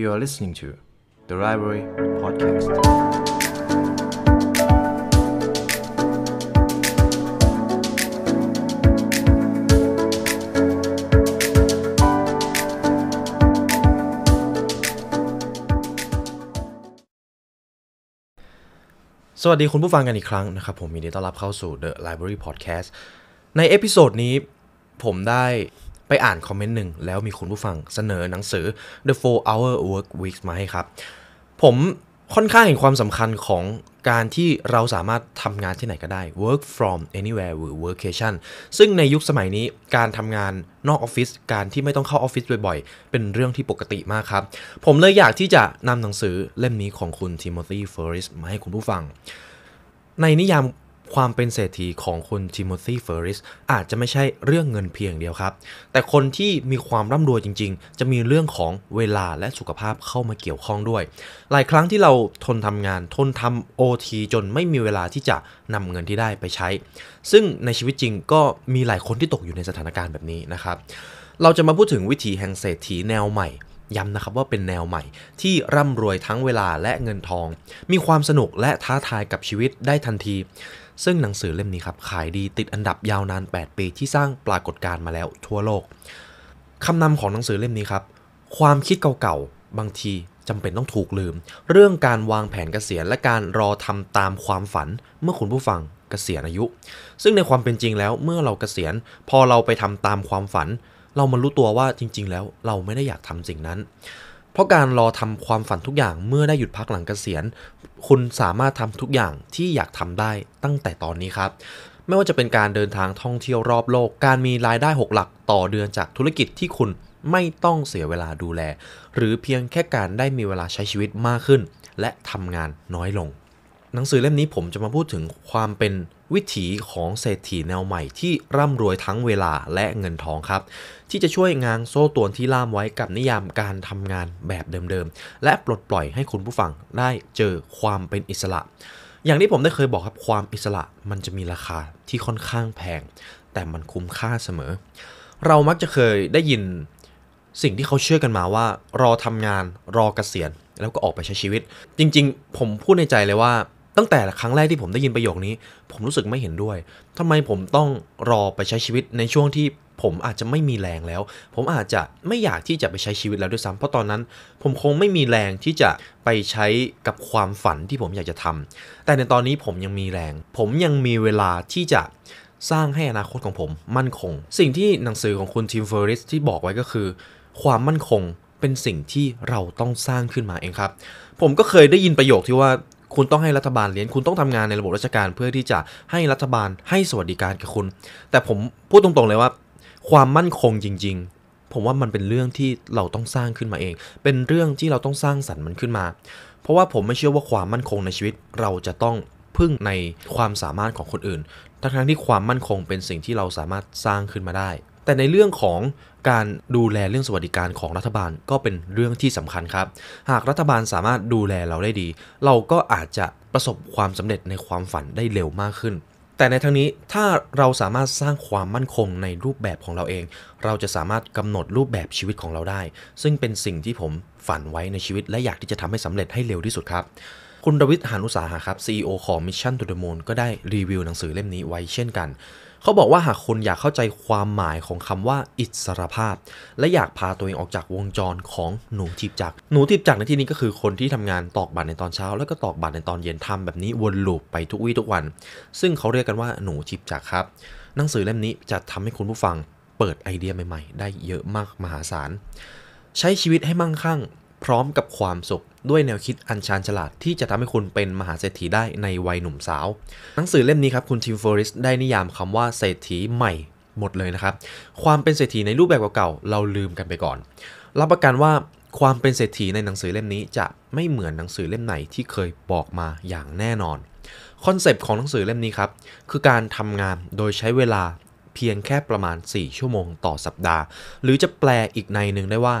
You are listening to The Library Podcast. สวัสดีคุณผู้ฟังกันอีกครั้งนะครับ ผมมีดีต้อนรับเข้าสู่ The Library Podcast ในเอพิโซดนี้ผมได้ไปอ่านคอมเมนต์หนึ่งแล้วมีคุณผู้ฟังเสนอหนังสือ The 4 Hour Work Week มาให้ครับ ผมค่อนข้างเห็นความสำคัญของการที่เราสามารถทำงานที่ไหนก็ได้ work from anywhere หรือ workcation ซึ่งในยุคสมัยนี้การทำงานนอกออฟฟิศการที่ไม่ต้องเข้าออฟฟิศบ่อยๆ เป็นเรื่องที่ปกติมากครับ ผมเลยอยากที่จะนำหนังสือเล่มนี้ของคุณทิโมธีเฟอริสมาให้คุณผู้ฟัง ในนิยามความเป็นเศรษฐีของคุณทิโมธีเฟอริสอาจจะไม่ใช่เรื่องเงินเพียงเดียวครับ แต่คนที่มีความร่ำรวยจริง ๆ จะมีเรื่องของเวลาและสุขภาพเข้ามาเกี่ยวข้องด้วย หลายครั้งที่เราทนทำงานทนทำโอทีจนไม่มีเวลาที่จะนำเงินที่ได้ไปใช้ ซึ่งในชีวิตจริงก็มีหลายคนที่ตกอยู่ในสถานการณ์แบบนี้นะครับ เราจะมาพูดถึงวิธีแห่งเศรษฐีแนวใหม่ ย้ำนะครับว่าเป็นแนวใหม่ ที่ร่ำรวยทั้งเวลาและเงินทอง มีความสนุกและท้าทายกับชีวิตได้ทันทีซึ่งหนังสือเล่มนี้ครับขายดีติดอันดับยาวนาน 8 ปีที่สร้างปรากฏการณ์มาแล้วทั่วโลกคำนำของหนังสือเล่มนี้ครับ ความคิดเก่าๆ บางทีจำเป็นต้องถูกลืม เรื่องการวางแผนเกษียณและการรอทำตามความฝัน เมื่อคุณผู้ฟังเกษียณอายุ ซึ่งในความเป็นจริงแล้วเมื่อเราเกษียณ พอเราไปทำตามความฝัน เรามารู้ตัวว่าจริงๆ แล้วเราไม่ได้อยากทำสิ่งนั้นเพราะการรอทำความฝันทุกอย่างเมื่อได้หยุดพักหลังเกษียณคุณสามารถทำทุกอย่างที่อยากทำได้ตั้งแต่ตอนนี้ครับ ไม่ว่าจะเป็นการเดินทางท่องเที่ยวรอบโลก การมีรายได้ 6 หลักต่อเดือนจากธุรกิจที่คุณไม่ต้องเสียเวลาดูแล หรือเพียงแค่การได้มีเวลาใช้ชีวิตมากขึ้น และทำงานน้อยลง หนังสือเล่มนี้ผมจะมาพูดถึงความเป็นวิถีของเศรษฐีแนวใหม่ที่ร่ำรวยทั้งเวลาและเงินทองครับ ที่จะช่วยงานโซ่ตวนที่ล่ามไว้กับนิยามการทำงานแบบเดิมๆและปลดปล่อยให้คุณผู้ฟังได้เจอความเป็นอิสระ อย่างที่ผมได้เคยบอกครับความอิสระมันจะมีราคาที่ค่อนข้างแพง แต่มันคุ้มค่าเสมอ เรามักจะเคยได้ยินสิ่งที่เขาเชื่อกันมาว่า รอทำงานรอกเกษียณแล้วก็ออกไปใช้ชีวิต จริง ๆ ผมพูดในใจเลยว่าตั้งแต่ครั้งแรกที่ผมได้ยินประโยคนี้ ผมรู้สึกไม่เห็นด้วยทำไมผมต้องรอไปใช้ชีวิตในช่วงที่ผมอาจจะไม่มีแรงแล้ว ผมอาจจะไม่อยากที่จะไปใช้ชีวิตแล้วด้วยซ้ำ เพราะตอนนั้น ผมคงไม่มีแรงที่จะไปใช้กับความฝันที่ผมอยากจะทำแต่ในตอนนี้ผมยังมีแรง ผมยังมีเวลาที่จะสร้างให้อนาคตของผม มั่นคง สิ่งที่หนังสือของคุณทีมเฟอร์ริสที่บอกไว้ก็คือความมั่นคงเป็นสิ่งที่เราต้องสร้างขึ้นมาเองครับ ผมก็เคยได้ยินประโยคที่ว่าคุณต้องให้รัฐบาลเลี้ยงคุณต้องทำงานในระบบราชการเพื่อที่จะให้รัฐบาลให้สวัสดิการกับคุณ แต่ผมพูดตรงๆเลยว่า ความมั่นคงจริง ๆ ผมว่ามันเป็นเรื่องที่เราต้องสร้างขึ้นมาเอง เป็นเรื่องที่เราต้องสร้างสรรค์มันขึ้นมา เพราะว่าผมไม่เชื่อว่าความมั่นคงในชีวิตเราจะต้องพึ่งในความสามารถของคนอื่น ทั้งที่ความมั่นคงเป็นสิ่งที่เราสามารถสร้างขึ้นมาได้แต่ในเรื่องของการดูแลเรื่องสวัสดิการของรัฐบาลก็เป็นเรื่องที่สำคัญครับ หากรัฐบาลสามารถดูแลเราได้ดี เราก็อาจจะประสบความสำเร็จในความฝันได้เร็วมากขึ้น แต่ในทางนี้ถ้าเราสามารถสร้างความมั่นคงในรูปแบบของเราเอง เราจะสามารถกำหนดรูปแบบชีวิตของเราได้ ซึ่งเป็นสิ่งที่ผมฝันไว้ในชีวิตและอยากที่จะทำให้สำเร็จให้เร็วที่สุดครับคุณรวิทย์หานุสาหะครับ CEO ของ Mission to the Moon ก็ได้รีวิวหนังสือเล่มนี้ไว้เช่นกันเขาบอกว่าหากคุณอยากเข้าใจความหมายของคำว่าอิสรภาพ และอยากพาตัวเองออกจากวงจรของหนูทิพจักหนูทิพจักในที่นี้ก็คือ คนที่ทำงานตอกบัตรในตอนเช้า แล้วก็ตอกบัตรในตอนเย็นทำแบบนี้วนลูปไปทุกวี่ทุกวัน ซึ่งเขาเรียกกันว่าหนูทิพจักครับหนังสือเล่มนี้จะทำให้คุณผู้ฟังเปิดไอเดียใหม่ๆ ได้เยอะมากมหาศาล ใช้ชีวิตให้มั่งคั่งพร้อมกับความสุขด้วยแนวคิดอันชาญฉลาดที่จะทำให้คุณเป็นมหาเศรษฐีได้ในวัยหนุ่มสาว หนังสือเล่มนี้ครับคุณทิมฟอริสได้นิยามคำว่า เศรษฐีใหม่ หมดเลยนะครับ ความเป็นเศรษฐีในรูปแบบเก่าๆเราลืมกันไปก่อน รับประกันว่าความเป็นเศรษฐีในหนังสือเล่มนี้จะไม่เหมือนหนังสือเล่มไหนที่เคยบอกมาอย่างแน่นอน คอนเซปต์ของหนังสือเล่มนี้ครับคือการทำงานโดยใช้เวลาเพียงแค่ประมาณ4ชั่วโมงต่อสัปดาห์หรือจะแปลอีกในหนึ่งได้ว่า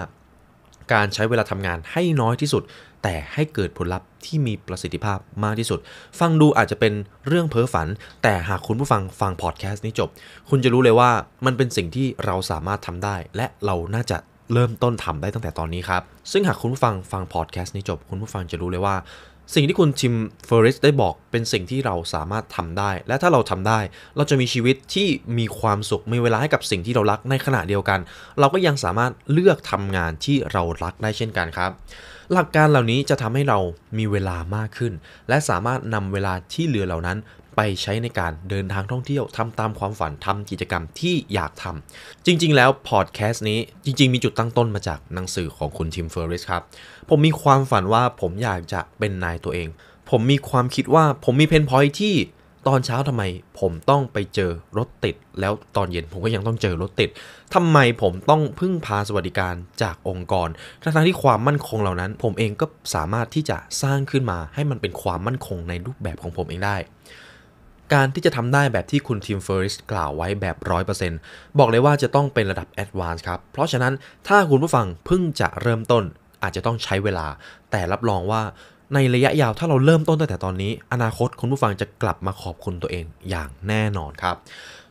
การใช้เวลาทำงานให้น้อยที่สุด แต่ให้เกิดผลลัพธ์ที่มีประสิทธิภาพมากที่สุด ฟังดูอาจจะเป็นเรื่องเพ้อฝัน แต่หากคุณผู้ฟังฟังพอดแคสต์นี้จบ คุณจะรู้เลยว่ามันเป็นสิ่งที่เราสามารถทำได้ และเราน่าจะเริ่มต้นทำได้ตั้งแต่ตอนนี้ครับซึ่งหากคุณผู้ฟังฟังพอดแคสต์นี้จบ คุณผู้ฟังจะรู้เลยว่าสิ่งที่คุณทิมเฟอริสได้บอกเป็นสิ่งที่เราสามารถทำได้ และถ้าเราทำได้ เราจะมีชีวิตที่มีความสุขมีเวลาให้กับสิ่งที่เรารักในขณะเดียวกัน เราก็ยังสามารถเลือกทำงานที่เรารักได้เช่นกันครับ หลักการเหล่านี้จะทำให้เรามีเวลามากขึ้น และสามารถนำเวลาที่เหลือเหล่านั้นไปใช้ในการเดินทางท่องเที่ยวทำตามความฝันทำกิจกรรมที่อยากทำ จริง ๆ แล้ว พอดแคสต์นี้จริงๆมีจุดตั้งต้นมาจากหนังสือของคุณทิมเฟอร์ริสครับ ผมมีความฝันว่าผมอยากจะเป็นนายตัวเอง ผมมีความคิดว่าผมมีเพนพอยที่ตอนเช้าทำไมผมต้องไปเจอรถติด แล้วตอนเย็นผมก็ยังต้องเจอรถติด ทำไมผมต้องพึ่งพาสวัสดิการจากองค์กรทั้งที่ความมั่นคงเหล่านั้น ผมเองก็สามารถที่จะสร้างขึ้นมา ให้มันเป็นความมั่นคงในรูปแบบของผมเองได้การที่จะทำได้แบบที่คุณทีมเฟอริสกล่าวไว้แบบ 100%บอกเลยว่าจะต้องเป็นระดับแอดวานซ์ครับ เพราะฉะนั้นถ้าคุณผู้ฟังเพิ่งจะเริ่มต้นอาจจะต้องใช้เวลา แต่รับรองว่าในระยะยาวถ้าเราเริ่มต้นตั้งแต่ตอนนี้อนาคตคุณผู้ฟังจะกลับมาขอบคุณตัวเองอย่างแน่นอนครับ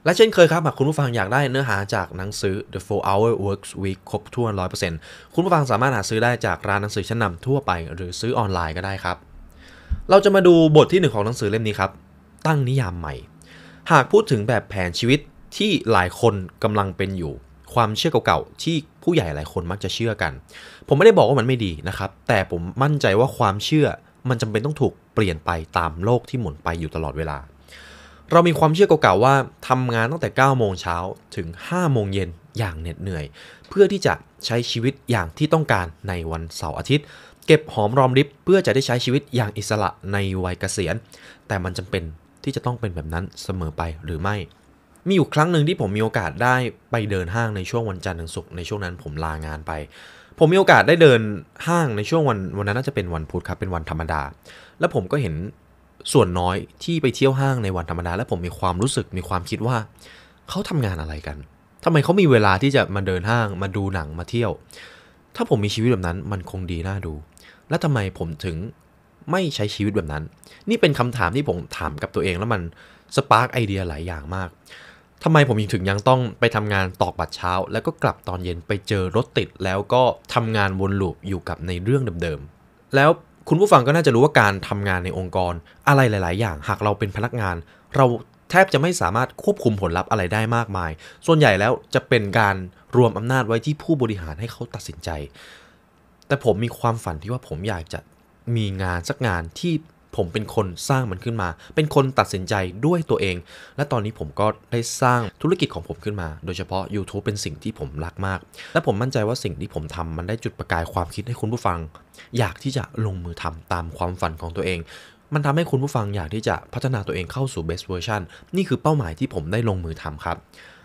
และเช่นเคยครับ หากคุณผู้ฟังอยากได้เนื้อหาจากหนังสือ The 4 Hour w o r k Week ครบถ้วน 100%คุณผู้ฟังสามารถหาซื้อได้จากร้านหนังสือชั้นนำทั่วไป หรือซื้อออนไลน์ก็ได้ครับ เราจะมาดูบทที่ 1 ของหนังสือเล่มนี้ครับตั้งนิยามใหม่ หากพูดถึงแบบแผนชีวิตที่หลายคนกำลังเป็นอยู่ ความเชื่อเก่าๆที่ผู้ใหญ่หลายคนมักจะเชื่อกัน ผมไม่ได้บอกว่ามันไม่ดีนะครับ แต่ผมมั่นใจว่าความเชื่อมันจำเป็นต้องถูกเปลี่ยนไปตามโลกที่หมุนไปอยู่ตลอดเวลา เรามีความเชื่อเก่าๆว่าทำงานตั้งแต่9โมงเช้าถึง5โมงเย็นอย่างเหน็ดเหนื่อย เพื่อที่จะใช้ชีวิตอย่างที่ต้องการในวันเสาร์อาทิตย์ เก็บหอมรอมริบเพื่อจะได้ใช้ชีวิตอย่างอิสระในวัยเกษียณ แต่มันจำเป็นที่จะต้องเป็นแบบนั้นเสมอไปหรือไม่ มีอยู่ครั้งหนึ่งที่ผมมีโอกาสได้ไปเดินห้างในช่วงวันจันทร์ถึงศุกร์ในช่วงนั้นผมลางานไป ผมมีโอกาสได้เดินห้างในช่วงวันวันนั้นน่าจะเป็นวันพุธครับเป็นวันธรรมดา แล้วผมก็เห็นส่วนน้อยที่ไปเที่ยวห้างในวันธรรมดาและผมมีความรู้สึกมีความคิดว่าเขาทำงานอะไรกัน ทำไมเขามีเวลาที่จะมาเดินห้างมาดูหนังมาเที่ยว ถ้าผมมีชีวิตแบบนั้นมันคงดีน่าดู และทำไมผมถึงไม่ใช้ชีวิตแบบนั้น นี่เป็นคำถามที่ผมถามกับตัวเองแล้วมันสปาร์กไอเดียหลายอย่างมาก ทำไมผมยังถึงยังต้องไปทำงานตอกบัตรเช้า แล้วก็กลับตอนเย็นไปเจอรถติด แล้วก็ทำงานวนลูปอยู่กับในเรื่องเดิมๆ แล้วคุณผู้ฟังก็น่าจะรู้ว่าการทำงานในองค์กร อะไรหลาย ๆ อย่างหากเราเป็นพนักงาน เราแทบจะไม่สามารถควบคุมผลลัพธ์อะไรได้มากมาย ส่วนใหญ่แล้วจะเป็นการรวมอำนาจไว้ที่ผู้บริหารให้เขาตัดสินใจ แต่ผมมีความฝันที่ว่าผมอยากจะมีงานสักงานที่ผมเป็นคนสร้างมันขึ้นมา เป็นคนตัดสินใจด้วยตัวเอง และตอนนี้ผมก็ได้สร้างธุรกิจของผมขึ้นมา โดยเฉพาะ YouTube เป็นสิ่งที่ผมรักมาก และผมมั่นใจว่าสิ่งที่ผมทำมันได้จุดประกายความคิดให้คุณผู้ฟัง อยากที่จะลงมือทำตามความฝันของตัวเอง มันทำให้คุณผู้ฟังอยากที่จะพัฒนาตัวเองเข้าสู่ best version นี่คือเป้าหมายที่ผมได้ลงมือทำครับ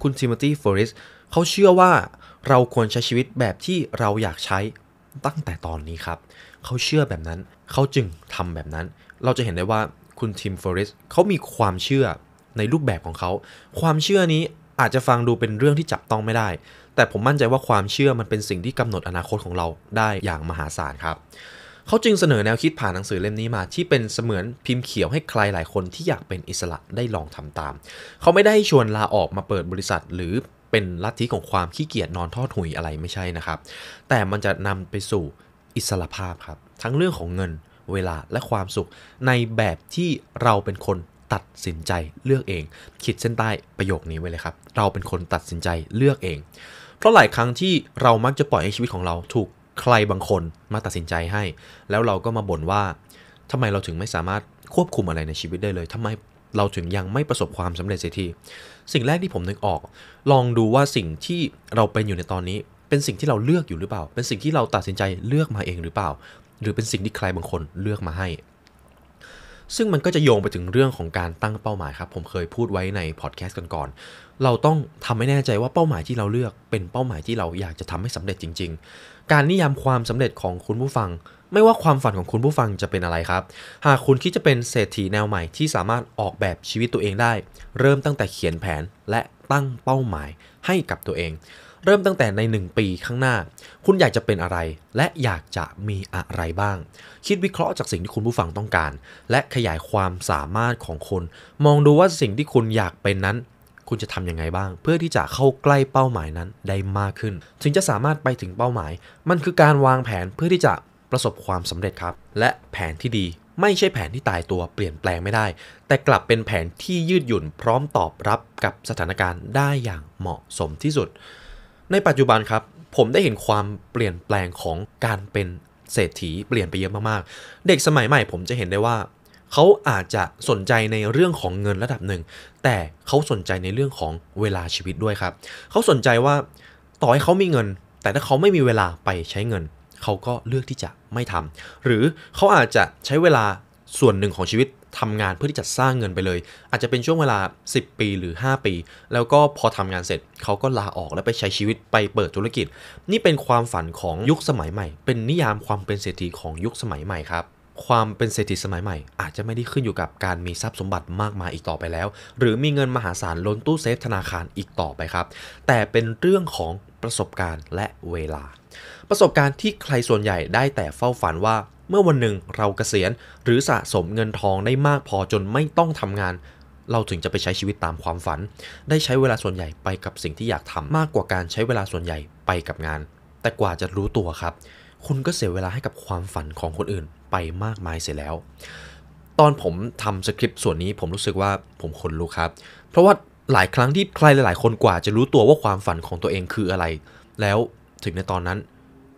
คุณทิมม i m ฟอริสเขาเชื่อว่าเราควรใช้ชีวิตแบบที่เราอยากใช้ตั้งแต่ตอนนี้ครับเขาเชื่อแบบนั้น เขาจึงทำแบบนั้น เราจะเห็นได้ว่าคุณทิมฟอร์เรส เขามีความเชื่อในรูปแบบของเขา ความเชื่อนี้อาจจะฟังดูเป็นเรื่องที่จับต้องไม่ได้ แต่ผมมั่นใจว่าความเชื่อมันเป็นสิ่งที่กำหนดอนาคตของเราได้อย่างมหาศาลครับ เขาจึงเสนอแนวคิดผ่านหนังสือเล่มนี้มา ที่เป็นเสมือนพิมพ์เขียวให้ใครหลายคนที่อยากเป็นอิสระได้ลองทำตาม เขาไม่ได้ชวนลาออกมาเปิดบริษัท หรือเป็นลัทธิของความขี้เกียจนอนทอดหุยอะไรไม่ใช่นะครับ แต่มันจะนำไปสู่อิสระภาพครับ ทั้งเรื่องของเงิน เวลาและความสุข ในแบบที่เราเป็นคนตัดสินใจเลือกเอง คิดเส้นใต้ประโยคนี้ไว้เลยครับ เราเป็นคนตัดสินใจเลือกเอง เพราะหลายครั้งที่เรามักจะปล่อยให้ชีวิตของเรา ถูกใครบางคนมาตัดสินใจให้ แล้วเราก็มาบ่นว่า ทำไมเราถึงไม่สามารถควบคุมอะไรในชีวิตได้เลย ทำไมเราถึงยังไม่ประสบความสำเร็จเสียทีสิ่งแรกที่ผมนึกออก ลองดูว่าสิ่งที่เราเป็นอยู่ในตอนนี้เป็นสิ่งที่เราเลือกอยู่หรือเปล่า เป็นสิ่งที่เราตัดสินใจเลือกมาเองหรือเปล่า หรือเป็นสิ่งที่ใครบางคนเลือกมาให้ ซึ่งมันก็จะโยงไปถึงเรื่องของการตั้งเป้าหมายครับ ผมเคยพูดไว้ในพอดแคสต์ก่อนๆเราต้องทำให้แน่ใจว่าเป้าหมายที่เราเลือกเป็นเป้าหมายที่เราอยากจะทำให้สำเร็จจริง ๆ การนิยามความสำเร็จของคุณผู้ฟัง ไม่ว่าความฝันของคุณผู้ฟังจะเป็นอะไรครับ หากคุณคิดจะเป็นเศรษฐีแนวใหม่ที่สามารถออกแบบชีวิตตัวเองได้ เริ่มตั้งแต่เขียนแผนและตั้งเป้าหมายให้กับตัวเองเริ่มตั้งแต่ใน1ปีข้างหน้า คุณอยากจะเป็นอะไร และอยากจะมีอะไรบ้าง คิดวิเคราะห์จากสิ่งที่คุณผู้ฟังต้องการ และขยายความสามารถของคนมองดูว่าสิ่งที่คุณอยากเป็นนั้น คุณจะทำยังไงบ้าง เพื่อที่จะเข้าใกล้เป้าหมายนั้นได้มากขึ้น ถึงจะสามารถไปถึงเป้าหมาย มันคือการวางแผนเพื่อที่จะประสบความสำเร็จครับ และแผนที่ดี ไม่ใช่แผนที่ตายตัวเปลี่ยนแปลงไม่ได้ แต่กลับเป็นแผนที่ยืดหยุ่น พร้อมตอบรับกับสถานการณ์ได้อย่างเหมาะสมที่สุดในปัจจุบันครับ ผมได้เห็นความเปลี่ยนแปลงของการเป็นเศรษฐีเปลี่ยนไปเยอะมากๆเด็กสมัยใหม่ผมจะเห็นได้ว่า เขาอาจจะสนใจในเรื่องของเงินระดับหนึ่ง แต่เขาสนใจในเรื่องของเวลาชีวิตด้วยครับ เขาสนใจว่าต่อให้เขามีเงิน แต่ถ้าเขาไม่มีเวลาไปใช้เงินเขาก็เลือกที่จะไม่ทำ หรือเขาอาจจะใช้เวลาส่วนหนึ่งของชีวิตทำงานเพื่อที่จะสร้างเงินไปเลย อาจจะเป็นช่วงเวลา 10 ปีหรือ 5 ปี แล้วก็พอทำงานเสร็จเขาก็ลาออกแล้วไปใช้ชีวิตไปเปิดธุรกิจ นี่เป็นความฝันของยุคสมัยใหม่ เป็นนิยามความเป็นเศรษฐีของยุคสมัยใหม่ครับ ความเป็นเศรษฐีสมัยใหม่ อาจจะไม่ได้ขึ้นอยู่กับการมีทรัพย์สมบัติมากมายอีกต่อไปแล้ว หรือมีเงินมหาศาลล้นตู้เซฟธนาคารอีกต่อไปครับ แต่เป็นเรื่องของประสบการณ์ และเวลาประสบการณ์ที่ใครส่วนใหญ่ได้แต่เฝ้าฝันว่าเมื่อวันหนึ่งเราเกษียณหรือสะสมเงินทองได้มากพอจนไม่ต้องทำงาน เราถึงจะไปใช้ชีวิตตามความฝัน ได้ใช้เวลาส่วนใหญ่ไปกับสิ่งที่อยากทำ มากกว่าการใช้เวลาส่วนใหญ่ไปกับงาน แต่กว่าจะรู้ตัวครับ คุณก็เสียเวลาให้กับความฝันของคนอื่นไปมากมายเสียแล้วตอนผมทำสคริปต์ส่วนนี้ผมรู้สึกว่าผมคนรู้ครับ เพราะว่าหลายครั้งที่ใครหลายๆ คนกว่าจะรู้ตัวว่าความฝันของตัวเองคืออะไร แล้วถึงในตอนนั้น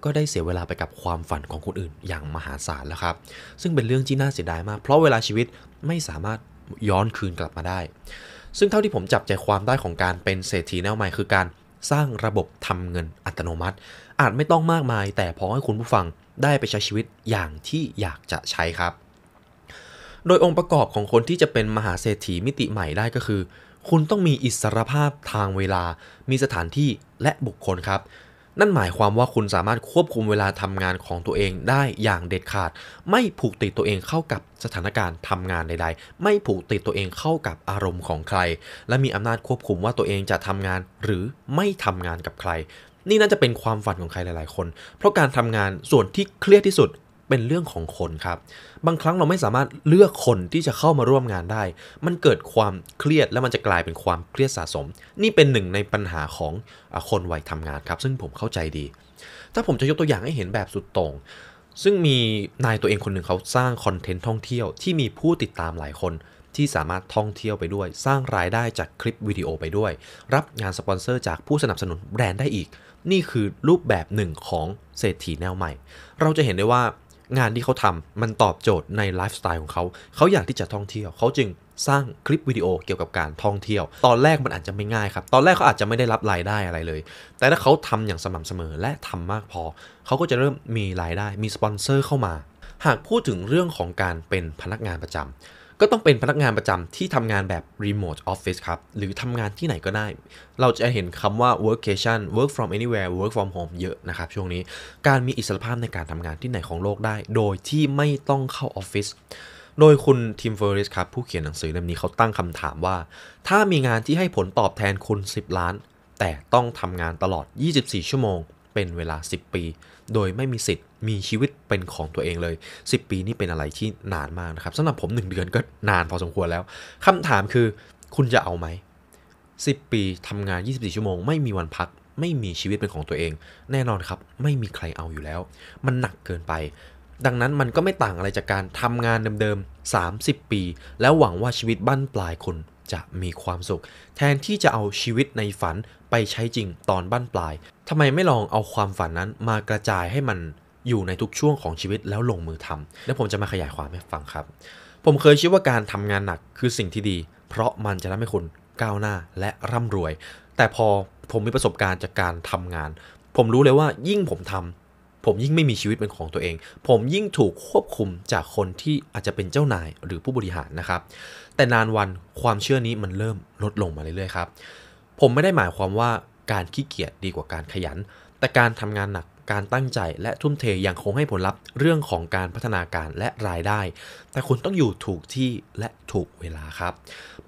ก็ได้เสียเวลาไปกับความฝันของคนอื่นอย่างมหาศาลแล้วครับ ซึ่งเป็นเรื่องที่น่าเสียดายมาก เพราะเวลาชีวิตไม่สามารถย้อนคืนกลับมาได้ ซึ่งเท่าที่ผมจับใจความได้ของการเป็นเศรษฐีแนวใหม่ คือการสร้างระบบทำเงินอัตโนมัติ อาจไม่ต้องมากมาย แต่พอให้คุณผู้ฟังได้ไปใช้ชีวิตอย่างที่อยากจะใช้ครับ โดยองค์ประกอบของคนที่จะเป็นมหาเศรษฐีมิติใหม่ได้ก็คือ คุณต้องมีอิสรภาพทางเวลา มีสถานที่และบุคคลครับนั่นหมายความว่าคุณสามารถควบคุมเวลาทำงานของตัวเองได้อย่างเด็ดขาด ไม่ผูกติดตัวเองเข้ากับสถานการณ์ทำงานใดๆ ไม่ผูกติดตัวเองเข้ากับอารมณ์ของใคร และมีอำนาจควบคุมว่าตัวเองจะทำงานหรือไม่ทำงานกับใคร นี่น่าจะเป็นความฝันของใครหลายๆ คน เพราะการทำงานส่วนที่เครียดที่สุดเป็นเรื่องของคนครับ บางครั้งเราไม่สามารถเลือกคนที่จะเข้ามาร่วมงานได้ มันเกิดความเครียดและมันจะกลายเป็นความเครียดสะสม นี่เป็นหนึ่งในปัญหาของคนวัยทำงานครับ ซึ่งผมเข้าใจดี ถ้าผมจะยกตัวอย่างให้เห็นแบบสุดตรง ซึ่งมีนายตัวเองคนหนึ่งเขาสร้างคอนเทนต์ท่องเที่ยวที่มีผู้ติดตามหลายคนที่สามารถท่องเที่ยวไปด้วย สร้างรายได้จากคลิปวิดีโอไปด้วยรับงานสปอนเซอร์จากผู้สนับสนุนแบรนด์ได้อีก นี่คือรูปแบบหนึ่งของเศรษฐีแนวใหม่ เราจะเห็นได้ว่างานที่เขาทำมันตอบโจทย์ในไลฟ์สไตล์ของเขาเขาอยากที่จะท่องเที่ยวเขาจึงสร้างคลิปวิดีโอเกี่ยวกับการท่องเที่ยว ตอนแรกมันอาจจะไม่ง่ายครับตอนแรกเขาอาจจะไม่ได้รับรายได้อะไรเลย แต่ถ้าเขาทำอย่างสม่ำเสมอและทำมากพอ เขาก็จะเริ่มมีรายได้มีสปอนเซอร์เข้ามา หากพูดถึงเรื่องของการเป็นพนักงานประจำก็ต้องเป็นพนักงานประจำที่ทำงานแบบ remote office ครับ หรือทำงานที่ไหนก็ได้ เราจะเห็นคำว่า w o r k a t i o n work from anywhere work from home เยอะนะครับ ช่วงนี้การมีอิสรภาพในการทำงานที่ไหนของโลกได้ โดยที่ไม่ต้องเข้าออฟฟิศโดยคุณทิมเฟอริสครับผู้เขียนหนังสือเล่มนี้เขาตั้งคำถามว่า ถ้ามีงานที่ให้ผลตอบแทนคุณ 10 ล้าน แต่ต้องทำงานตลอด 24 ชั่วโมง เป็นเวลา 10 ปี โดยไม่มีสิทธิ์มีชีวิตเป็นของตัวเองเลย 10 ปีนี่เป็นอะไรที่นานมาก นะครับ สำหรับผม 1 เดือนก็นานพอสมควร แล้ว คำถามคือคุณจะเอาไหม10 ปีทำงาน 24 ชั่วโมง ไม่ มีวันพัก ไม่มีชีวิตเป็นของตัวเอง แน่นอนครับไม่มีใครเอาอยู่แล้ว มันหนักเกินไป ดังนั้นมันก็ไม่ต่างอะไรจากการทำงานเดิมๆ30 ปี แล้วหวังว่าชีวิตบั้นปลายคนจะมีความสุข แทนที่จะเอาชีวิตในฝันไปใช้จริงตอนบั้นปลายทำไมไม่ลองเอาความฝันนั้นมากระจายให้มันอยู่ในทุกช่วงของชีวิตแล้วลงมือทำ และผมจะมาขยายความให้ฟังครับ ผมเคยคิดว่าการทำงานหนักคือสิ่งที่ดี เพราะมันจะทำให้คุณก้าวหน้าและร่ำรวย แต่พอผมมีประสบการณ์จากการทำงาน ผมรู้เลยว่ายิ่งผมทำ ผมยิ่งไม่มีชีวิตเป็นของตัวเอง ผมยิ่งถูกควบคุมจากคนที่อาจจะเป็นเจ้านายหรือผู้บริหารนะครับ แต่นานวันความเชื่อนี้มันเริ่มลดลงมาเรื่อยๆครับผมไม่ได้หมายความว่าการขี้เกียจดีกว่าการขยัน แต่การทำงานหนักการตั้งใจและทุ่มเทอย่างคงให้ผลลัพธ์เรื่องของการพัฒนาการและรายได้ แต่คุณต้องอยู่ถูกที่และถูกเวลาครับ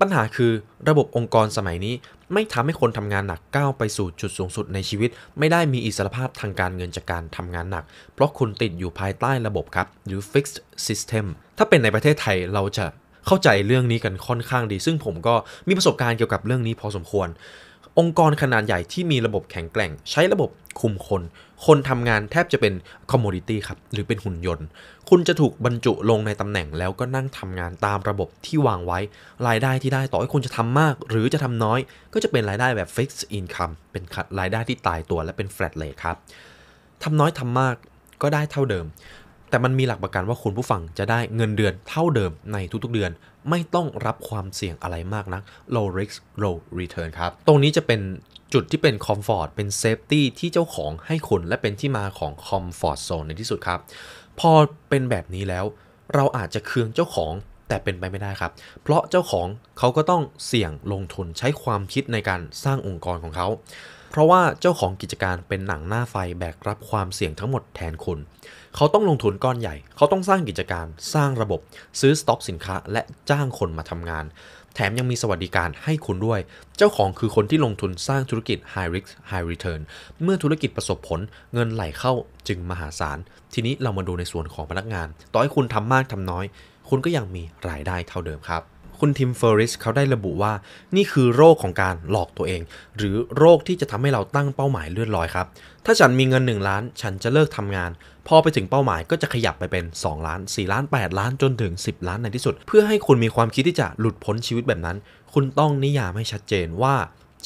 ปัญหาคือระบบองค์กรสมัยนี้ ไม่ทำให้คนทำงานหนักก้าวไปสู่จุดสูงสุดในชีวิต ไม่ได้มีอิสรภาพทางการเงินจากการทำงานหนัก เพราะคุณติดอยู่ภายใต้ระบบครับ หรือ fixed system ถ้าเป็นในประเทศไทยเราจะเข้าใจเรื่องนี้กันค่อนข้าง ดี ซึ่งผมก็มีประสบการณ์เกี่ยวกับเรื่องนี้พอสมควรองค์กรขนาดใหญ่ที่มีระบบแข็งแกร่งใช้ระบบคุมคน คนทำงานแทบจะเป็นคอมมูนิตี้ครับ หรือเป็นหุ่นยนต์ คุณจะถูกบรรจุลงในตำแหน่งแล้วก็นั่งทำงานตามระบบที่วางไว้ รายได้ที่ได้ต่อให้คุณจะทำมาก หรือจะทำน้อย ก็จะเป็นรายได้แบบฟิกซ์อินคัมเป็นรายได้ที่ตายตัวและเป็นแฟลตเล t ครับทำน้อยทำมากก็ได้เท่าเดิมแต่มันมีหลักประกันว่าคุณผู้ฟังจะได้เงินเดือนเท่าเดิมในทุกๆเดือน ไม่ต้องรับความเสี่ยงอะไรมากนะัก low risk low return ครับตรงนี้จะเป็นจุดที่เป็น comfort เป็น safety ที่เจ้าของให้คุณและเป็นที่มาของ comfort zone ในที่สุดครับ พอเป็นแบบนี้แล้ว เราอาจจะเคืองเจ้าของแต่เป็นไปไม่ได้ครับ เพราะเจ้าของเขาก็ต้องเสี่ยงลงทุนใช้ความคิดในการสร้างองค์กรของเขาเพราะว่าเจ้าของกิจการเป็นหนังหน้าไฟแบกรับความเสี่ยงทั้งหมดแทนคุณ เขาต้องลงทุนก้อนใหญ่ เขาต้องสร้างกิจการ สร้างระบบ ซื้อสต็อกสินค้าและจ้างคนมาทำงาน แถมยังมีสวัสดิการให้คุณด้วย เจ้าของคือคนที่ลงทุนสร้างธุรกิจ High Risk High Return เมื่อธุรกิจประสบผลเงินไหลเข้าจึงมหาศาล ทีนี้เรามาดูในส่วนของพนักงาน ต่อให้คุณทำมากทำน้อย คุณก็ยังมีรายได้เท่าเดิมครับคุณทิมเฟอริสเขาได้ระบุว่า นี่คือโรคของการหลอกตัวเอง หรือโรคที่จะทำให้เราตั้งเป้าหมายเลื่อนลอยครับ ถ้าฉันมีเงิน 1 ล้านฉันจะเลิกทำงาน พอไปถึงเป้าหมายก็จะขยับไปเป็น 2 ล้าน 4 ล้าน 8 ล้านจนถึง 10 ล้านในที่สุด เพื่อให้คุณมีความคิดที่จะหลุดพ้นชีวิตแบบนั้น คุณต้องนิยามให้ชัดเจนว่า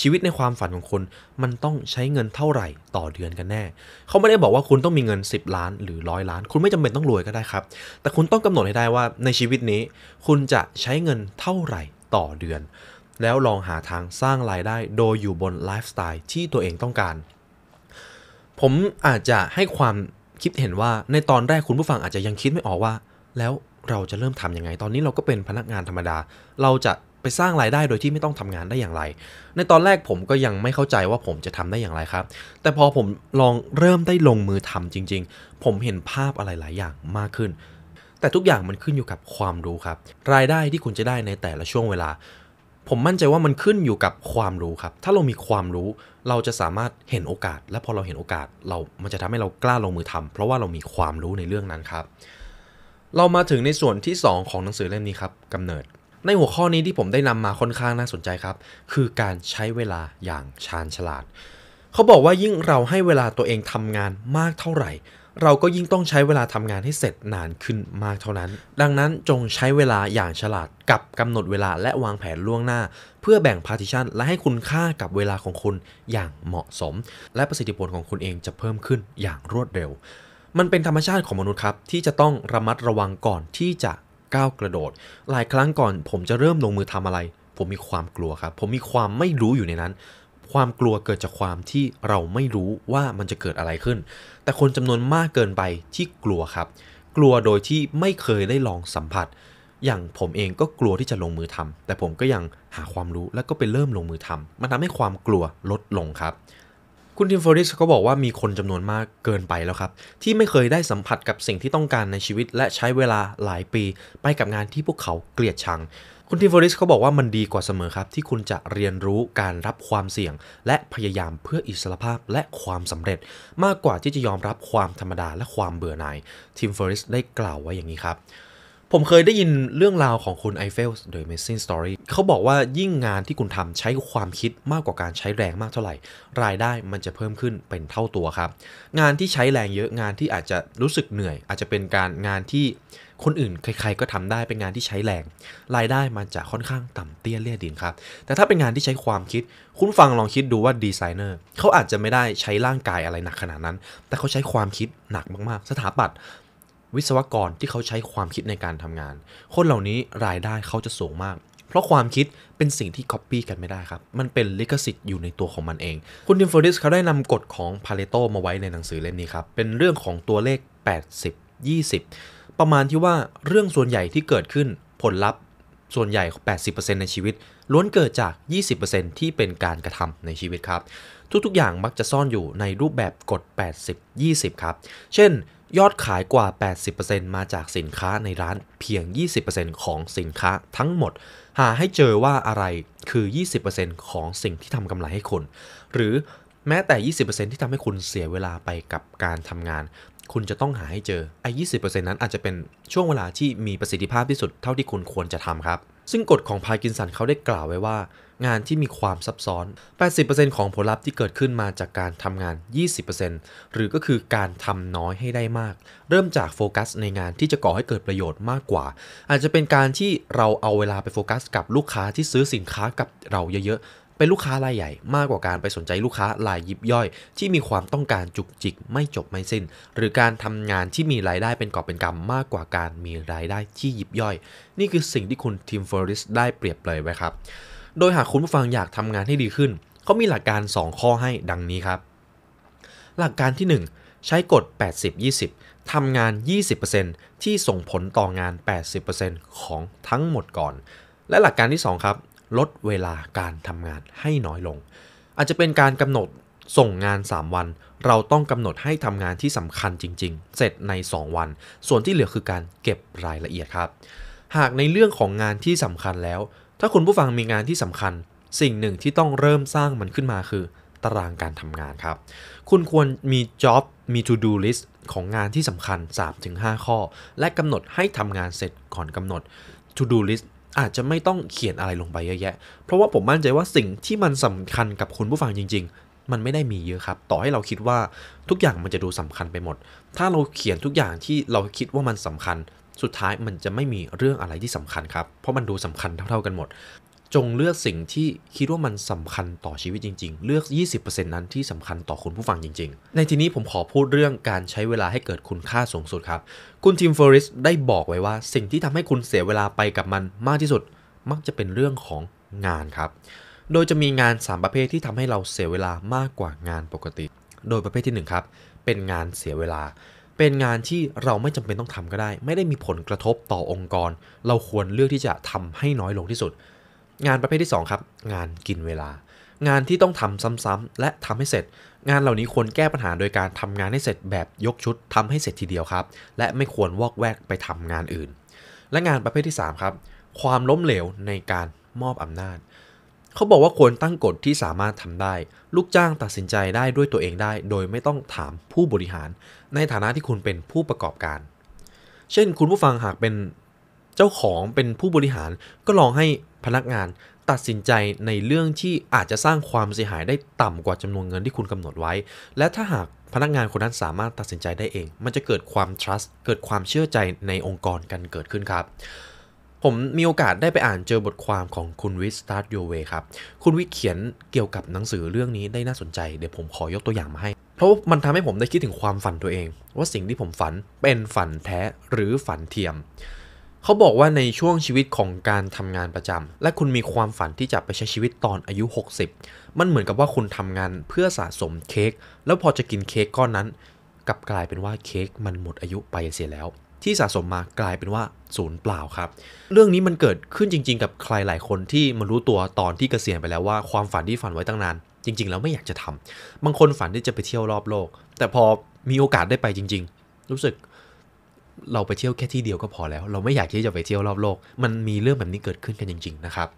ชีวิตในความฝันของคุณมันต้องใช้เงินเท่าไหร่ต่อเดือนกันแน่ เขาไม่ได้บอกว่าคุณต้องมีเงิน 10 ล้านหรือร้อยล้าน คุณไม่จำเป็นต้องรวยก็ได้ครับ แต่คุณต้องกำหนดให้ได้ว่าในชีวิตนี้คุณจะใช้เงินเท่าไหร่ต่อเดือน แล้วลองหาทางสร้างรายได้โดยอยู่บนไลฟ์สไตล์ที่ตัวเองต้องการ ผมอาจจะให้ความคิดเห็นว่าในตอนแรกคุณผู้ฟังอาจจะยังคิดไม่ออกว่า แล้วเราจะเริ่มทํำยังไง ตอนนี้เราก็เป็นพนักงานธรรมดา เราจะไปสร้างรายได้โดยที่ไม่ต้องทำงานได้อย่างไร ในตอนแรกผมก็ยังไม่เข้าใจว่าผมจะทำได้อย่างไรครับ แต่พอผมลองเริ่มได้ลงมือทำจริง ๆ ผมเห็นภาพอะไรหลายอย่างมากขึ้น แต่ทุกอย่างมันขึ้นอยู่กับความรู้ครับ รายได้ที่คุณจะได้ในแต่ละช่วงเวลา ผมมั่นใจว่ามันขึ้นอยู่กับความรู้ครับ ถ้าเรามีความรู้เราจะสามารถเห็นโอกาส และพอเราเห็นโอกาส เรามันจะทำให้เรากล้าลงมือทำ เพราะว่าเรามีความรู้ในเรื่องนั้นครับ เรามาถึงในส่วนที่ 2 ของหนังสือเล่มนี้ครับกำเนิดในหัวข้อนี้ที่ผมได้นำมาค่อนข้างน่าสนใจครับ คือการใช้เวลาอย่างชาญฉลาด เขาบอกว่ายิ่งเราให้เวลาตัวเองทำงานมากเท่าไหร่ เราก็ยิ่งต้องใช้เวลาทำงานให้เสร็จนานขึ้นมากเท่านั้น ดังนั้นจงใช้เวลาอย่างฉลาดกับกำหนดเวลาและวางแผนล่วงหน้า เพื่อแบ่งพาร์ติชันและให้คุณค่ากับเวลาของคุณอย่างเหมาะสม และประสิทธิผลของคุณเองจะเพิ่มขึ้นอย่างรวดเร็ว มันเป็นธรรมชาติของมนุษย์ครับที่จะต้องระมัดระวังก่อนที่จะก้าวกระโดด หลายครั้งก่อนผมจะเริ่มลงมือทำอะไร ผมมีความกลัวครับผมมีความไม่รู้อยู่ในนั้น ความกลัวเกิดจากความที่เราไม่รู้ว่ามันจะเกิดอะไรขึ้น แต่คนจำนวนมากเกินไปที่กลัวครับ กลัวโดยที่ไม่เคยได้ลองสัมผัส อย่างผมเองก็กลัวที่จะลงมือทำ แต่ผมก็ยังหาความรู้แล้วก็ไปเริ่มลงมือทำมันทำให้ความกลัวลดลงครับคุณทิมฟอริสเขาบอกว่ามีคนจำนวนมากเกินไปแล้วครับที่ไม่เคยได้สัมผัสกับสิ่งที่ต้องการในชีวิตและใช้เวลาหลายปี ไปกับงานที่พวกเขาเกลียดชังคุณทิมฟอริสเขาบอกว่ามันดีกว่าเสมอครับ ที่คุณจะเรียนรู้การรับความเสี่ยง และพยายามเพื่ออิสรภาพและความสำเร็จ มากกว่าที่จะยอมรับความธรรมดาและความเบื่อหน่ายทิมฟอริสได้กล่าวไว้อย่างนี้ครับผมเคยได้ยินเรื่องราวของคุณไอเฟลโดยเมซินสตอรี่เขาบอกว่ายิ่งงานที่คุณทำใช้ความคิดมากกว่าการใช้แรงมากเท่าไหร่ รายได้มันจะเพิ่มขึ้นเป็นเท่าตัวครับงานที่ใช้แรงเยอะงานที่อาจจะรู้สึกเหนื่อย อาจจะเป็นการงานที่คนอื่น ใครๆ ก็ทำได้เป็นงานที่ใช้แรง รายได้มันจะค่อนข้างต่ำเตี้ยเลี่ยดินครับแต่ถ้าเป็นงานที่ใช้ความคิด คุณฟังลองคิดดูว่าดีไซเนอร์เขาอาจจะไม่ได้ใช้ร่างกายอะไรหนักขนาดนั้น แต่เขาใช้ความคิดหนักมากๆ สถาปัตย์วิศวกรที่เขาใช้ความคิดในการทำงาน คนเหล่านี้รายได้เขาจะสูงมาก เพราะความคิดเป็นสิ่งที่ c o p ปปี้กันไม่ได้ครับ มันเป็นลิขสิทธิ์อยู่ในตัวของมันเอง คุณดิมร์ดิสเขาได้นำกฎของพาเลโตมาไว้ในหนังสือเล่มนี้ครับ เป็นเรื่องของตัวเลข 80 20 ประมาณที่ว่าเรื่องส่วนใหญ่ที่เกิดขึ้นผลลัพธ์ ส่วนใหญ่80%ในชีวิต ล้วนเกิดจาก 20%ที่เป็นการกระทำในชีวิตครับ ทุก ๆ อย่างมักจะซ่อนอยู่ในรูปแบบกฎ 80-20 ครับเช่นยอดขายกว่า 80%มาจากสินค้าในร้านเพียง 20%ของสินค้าทั้งหมด หาให้เจอว่าอะไรคือ 20%ของสิ่งที่ทำกำไรให้คุณ หรือแม้แต่ 20%ที่ทำให้คุณเสียเวลาไปกับการทำงาน คุณจะต้องหาให้เจอไอ้ 20%นั้นอาจจะเป็นช่วงเวลาที่มีประสิทธิภาพที่สุดเท่าที่คุณควรจะทำครับ ซึ่งกฎของพาร์กินสันเขาได้กล่าวไว้ว่างานที่มีความซับซ้อน 80%ของผลลัพธ์ที่เกิดขึ้นมาจากการทำงาน 20%หรือก็คือการทำน้อยให้ได้มาก เริ่มจากโฟกัสในงานที่จะก่อให้เกิดประโยชน์มากกว่า อาจจะเป็นการที่เราเอาเวลาไปโฟกัส กับลูกค้าที่ซื้อสินค้ากับเราเยอะเป็นลูกค้ารายใหญ่มากกว่าการไปสนใจลูกค้ารายยิบย่อย ที่มีความต้องการจุกจิกไม่จบไม่สิน้น หรือการทำงานที่มีรายได้เป็นกอบเป็นกำมากกว่าการมีรายได้ที่ยิบย่อย นี่คือสิ่งที่คุณทีมฟอริสได้เปรียบเลยไว้ครับโดยหากคุณผู้ฟังอยากทำงานให้ดีขึ้นเขามีหลักการ 2 ข้อให้ดังนี้ครับ หลักการที่ 1 ใช้กฎ 80-20 ทำงาน 20%ที่ส่งผลต่องาน 80%ของทั้งหมดก่อน และหลักการที่2ครับลดเวลาการทำงานให้น้อยลง อาจจะเป็นการกำหนดส่งงาน 3 วัน เราต้องกำหนดให้ทำงานที่สำคัญจริงๆ เสร็จใน 2 วัน ส่วนที่เหลือคือการเก็บรายละเอียดครับ หากในเรื่องของงานที่สำคัญแล้วถ้าคุณผู้ฟังมีงานที่สำคัญสิ่งหนึ่งที่ต้องเริ่มสร้างมันขึ้นมาคือตารางการทำงานครับคุณควรมี job มี to do list ของงานที่สำคัญ3-5ข้อ และกำหนดให้ทำงานเสร็จก่อนกำหนด to do list อาจจะไม่ต้องเขียนอะไรลงไปเยอะแยะ เพราะว่าผมมั่นใจว่าสิ่งที่มันสำคัญกับคุณผู้ฟังจริงๆ มันไม่ได้มีเยอะครับ ต่อให้เราคิดว่าทุกอย่างมันจะดูสำคัญไปหมด ถ้าเราเขียนทุกอย่างที่เราคิดว่ามันสำคัญสุดท้ายมันจะไม่มีเรื่องอะไรที่สำคัญครับ เพราะมันดูสำคัญเท่าๆกันหมด จงเลือกสิ่งที่คิดว่ามันสำคัญต่อชีวิตจริงๆ เลือก 20%นั้นที่สำคัญต่อคุณผู้ฟังจริงๆ ในทีนี้ผมขอพูดเรื่องการใช้เวลาให้เกิดคุณค่าสูงสุดครับ คุณทิมฟอริสได้บอกไว้ว่า สิ่งที่ทำให้คุณเสียเวลาไปกับมันมากที่สุด มักจะเป็นเรื่องของงานครับ โดยจะมีงาน 3 ประเภทที่ทำให้เราเสียเวลามากกว่างานปกติ โดยประเภทที่1ครับเป็นงานเสียเวลาเป็นงานที่เราไม่จำเป็นต้องทำก็ได้ ไม่ได้มีผลกระทบต่อองค์กร เราควรเลือกที่จะทำให้น้อยลงที่สุด งานประเภทที่ 2 ครับ งานกินเวลา งานที่ต้องทำซ้ำๆ และทำให้เสร็จ งานเหล่านี้ควรแก้ปัญหาโดยการทำงานให้เสร็จแบบยกชุด ทำให้เสร็จทีเดียวครับ และไม่ควรวอกแวกไปทำงานอื่น และงานประเภทที่ 3 ครับ ความล้มเหลวในการมอบอำนาจเขาบอกว่าควรตั้งกฎที่สามารถทำได้ ลูกจ้างตัดสินใจได้ด้วยตัวเองได้ โดยไม่ต้องถามผู้บริหาร ในฐานะที่คุณเป็นผู้ประกอบการ เช่นคุณผู้ฟังหากเป็นเจ้าของเป็นผู้บริหารก็ลองให้พนักงานตัดสินใจในเรื่องที่อาจจะสร้างความเสียหายได้ต่ำกว่าจำนวนเงินที่คุณกำหนดไว้ และถ้าหากพนักงานคนนั้นสามารถตัดสินใจได้เอง มันจะเกิดความ trust เกิดความเชื่อใจในองค์กรกันเกิดขึ้นครับผมมีโอกาสได้ไปอ่านเจอบทความของคุณวิทสตาร์โยเวครับ คุณวิทเขียนเกี่ยวกับหนังสือเรื่องนี้ได้น่าสนใจ เดี๋ยวผมขอยกตัวอย่างมาให้ เพราะมันทำให้ผมได้คิดถึงความฝันตัวเอง ว่าสิ่งที่ผมฝันเป็นฝันแท้หรือฝันเทียม เขาบอกว่าในช่วงชีวิตของการทำงานประจำ และคุณมีความฝันที่จะไปใช้ชีวิตตอนอายุ 60 มันเหมือนกับว่าคุณทำงานเพื่อสะสมเค้กแล้วพอจะกินเค้กก้อนนั้น กลับกลายเป็นว่าเค้กมันหมดอายุไปเสียแล้วที่สะสมมากลายเป็นว่าศูนย์เปล่าครับเรื่องนี้มันเกิดขึ้นจริงๆ กับใครหลายคนที่มันรู้ตัวตอนที่เกษียณไปแล้วว่าความฝันที่ฝันไว้ตั้งนานจริงๆแล้วไม่อยากจะทำ บางคนฝันที่จะไปเที่ยวรอบโลก แต่พอมีโอกาสได้ไปจริง ๆ รู้สึกเราไปเที่ยวแค่ที่เดียวก็พอแล้วเราไม่อยากที่จะไปเที่ยวรอบโลกมันมีเรื่องแบบนี้เกิดขึ้นกันจริงๆนะครับ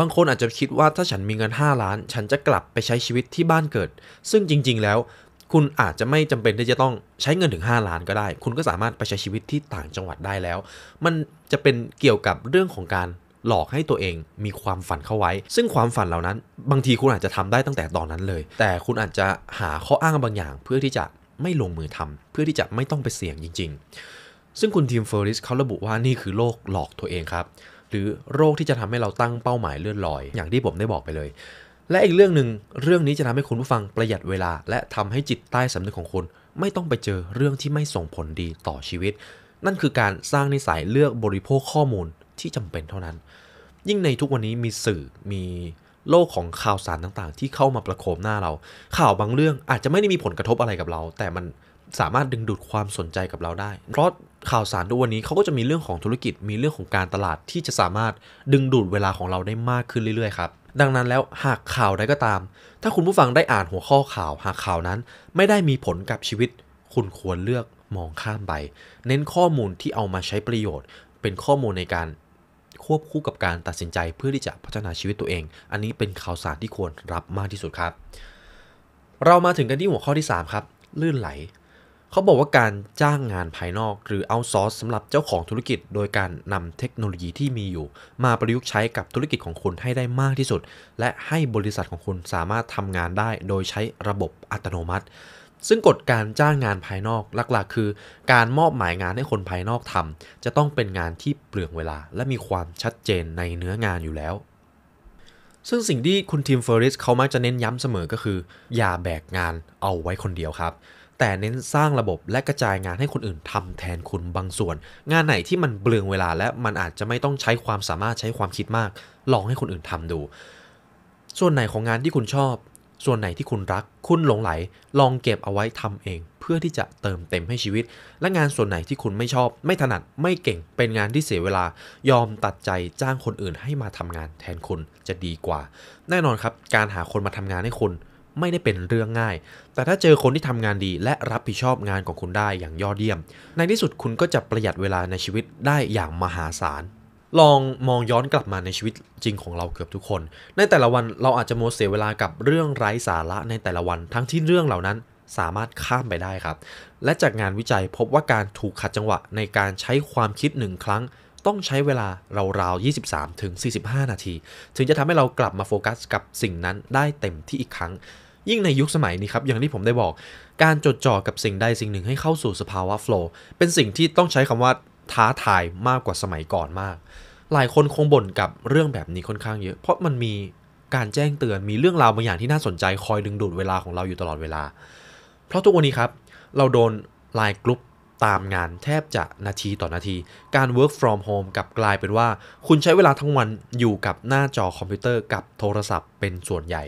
บางคนอาจจะคิดว่าถ้าฉันมีเงิน 5 ล้าน ฉันจะกลับไปใช้ชีวิตที่บ้านเกิด ซึ่งจริง ๆแล้วคุณอาจจะไม่จำเป็นที่จะต้องใช้เงินถึง 5 ล้านก็ได้ คุณก็สามารถไปใช้ชีวิตที่ต่างจังหวัดได้แล้ว มันจะเป็นเกี่ยวกับเรื่องของการหลอกให้ตัวเองมีความฝันเข้าไว้ ซึ่งความฝันเหล่านั้น บางทีคุณอาจจะทำได้ตั้งแต่ตอนนั้นเลย แต่คุณอาจจะหาข้ออ้างบางอย่าง เพื่อที่จะไม่ลงมือทำ เพื่อที่จะไม่ต้องไปเสี่ยงจริง ๆ ซึ่งคุณทีมเฟอร์ริสเขาระบุว่านี่คือโรคหลอกตัวเองครับ หรือโรคที่จะทำให้เราตั้งเป้าหมายเลื่อนลอยอย่างที่ผมได้บอกไปเลยและอีกเรื่องหนึ่งเรื่องนี้จะทำให้คุณผู้ฟังประหยัดเวลา และทำให้จิตใต้สำนึกของคุณ ไม่ต้องไปเจอเรื่องที่ไม่ส่งผลดีต่อชีวิต นั่นคือการสร้างนิสัยเลือกบริโภคข้อมูลที่จำเป็นเท่านั้น ยิ่งในทุกวันนี้มีสื่อมีโลกของข่าวสารต่างๆ ที่เข้ามาประโคมหน้าเรา ข่าวบางเรื่องอาจจะไม่ได้มีผลกระทบอะไรกับเรา แต่มันสามารถดึงดูดความสนใจกับเราได้ เพราะข่าวสารทุกวันนี้เขาก็จะมีเรื่องของธุรกิจมีเรื่องของการตลาดที่จะสามารถดึงดูดเวลาของเราได้มากขึ้นเรื่อยๆครับดังนั้นแล้วหากข่าวใดก็ตาม ถ้าคุณผู้ฟังได้อ่านหัวข้อข่าว หากข่าวนั้น ไม่ได้มีผลกับชีวิต คุณควรเลือกมองข้ามไปเน้นข้อมูลที่เอามาใช้ประโยชน์ เป็นข้อมูลในการควบคู่กับการตัดสินใจเพื่อที่จะพัฒนาชีวิตตัวเอง อันนี้เป็นข่าวสารที่ควรรับมากที่สุดครับ เรามาถึงกันที่หัวข้อที่ 3 ครับ ลื่นไหลเขาบอกว่าการจ้างงานภายนอกหรือเอาซอร์สสำหรับเจ้าของธุรกิจ โดยการนำเทคโนโลยีที่มีอยู่ มาประยุกต์ใช้กับธุรกิจของคุณให้ได้มากที่สุด และให้บริษัทของคุณสามารถทำงานได้ โดยใช้ระบบอัตโนมัติ ซึ่งกฎการจ้างงานภายนอกหลักๆ คือ การมอบหมายงานให้คนภายนอกทำจะต้องเป็นงานที่เปลืองเวลา และมีความชัดเจนในเนื้องานอยู่แล้ว ซึ่งสิ่งที่คุณทีมเฟอร์ริสเขามักจะเน้นย้ำเสมอก็คือ อย่าแบกงานเอาไว้คนเดียวครับแต่เน้นสร้างระบบและกระจายงานให้คนอื่นทำแทนคุณบางส่วน งานไหนที่มันเบลืองเวลาและมันอาจจะไม่ต้องใช้ความสามารถใช้ความคิดมาก ลองให้คนอื่นทำดู ส่วนไหนของงานที่คุณชอบ ส่วนไหนที่คุณรัก คุณหลงไหล ลองเก็บเอาไว้ทำเอง เพื่อที่จะเติมเต็มให้ชีวิต และงานส่วนไหนที่คุณไม่ชอบ ไม่ถนัดไม่เก่งเป็นงานที่เสียเวลา ยอมตัดใจจ้างคนอื่นให้มาทำงาน แทนคุณจะดีกว่า แน่นอนครับ การหาคนมาทำงานให้คุณไม่ได้เป็นเรื่องง่าย แต่ถ้าเจอคนที่ทำงานดี และรับผิดชอบงานของคุณได้อย่างยอดเยี่ยม ในที่สุดคุณก็จะประหยัดเวลาในชีวิตได้อย่างมหาศาล ลองมองย้อนกลับมาในชีวิตจริงของเราเกือบทุกคน ในแต่ละวันเราอาจจะโมเสียเวลากับเรื่องไร้สาระในแต่ละวัน ทั้งที่เรื่องเหล่านั้นสามารถข้ามไปได้ครับ และจากงานวิจัยพบว่าการถูกขัดจังหวะในการใช้ความคิดหนึ่งครั้งต้องใช้เวลาราวๆ23ถึง45 นาที ถึงจะทำให้เรากลับมาโฟกัสกับสิ่งนั้นได้เต็มที่อีกครั้ง ยิ่งในยุคสมัยนี้ครับ อย่างที่ผมได้บอก การจดจ่อกับสิ่งใดสิ่งหนึ่งให้เข้าสู่สภาวะโฟล์เป็นสิ่งที่ต้องใช้คำว่าท้าทายมากกว่าสมัยก่อนมาก หลายคนคงบ่นกับเรื่องแบบนี้ค่อนข้างเยอะ เพราะมันมีการแจ้งเตือน มีเรื่องราวบางอย่างที่น่าสนใจคอยดึงดูดเวลาของเราอยู่ตลอดเวลา เพราะทุกวันนี้ครับ เราโดนไลน์กลุ่มตามงานแทบจะนาทีต่อนาที การ work from home กับกลายเป็นว่า คุณใช้เวลาทั้งวันอยู่กับหน้าจอคอมพิวเตอร์กับโทรศัพท์เป็นส่วนใหญ่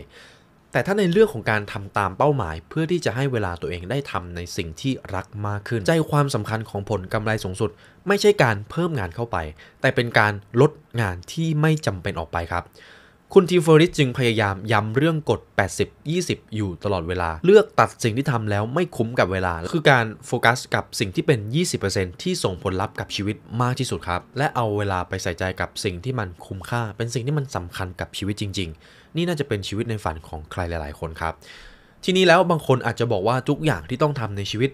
แต่ถ้าในเรื่องของการทำตามเป้าหมาย เพื่อที่จะให้เวลาตัวเองได้ทำในสิ่งที่รักมากขึ้น ใจความสำคัญของผลกำไรสูงสุด ไม่ใช่การเพิ่มงานเข้าไป แต่เป็นการลดงานที่ไม่จำเป็นออกไปครับคุณทีมฟอรริสจึงพยายามย้ำเรื่องกฎ 80-20 อยู่ตลอดเวลา เลือกตัดสิ่งที่ทำแล้วไม่คุ้มกับเวลา คือการโฟกัสกับสิ่งที่เป็น 20%ที่ส่งผลลัพธ์กับชีวิตมากที่สุดครับ และเอาเวลาไปใส่ใจกับสิ่งที่มันคุ้มค่า เป็นสิ่งที่มันสำคัญกับชีวิตจริงๆ นี่น่าจะเป็นชีวิตในฝันของใครหลาย ๆ คนครับทีนี้แล้วบางคนอาจจะบอกว่าทุกอย่างที่ต้องทำในชีวิต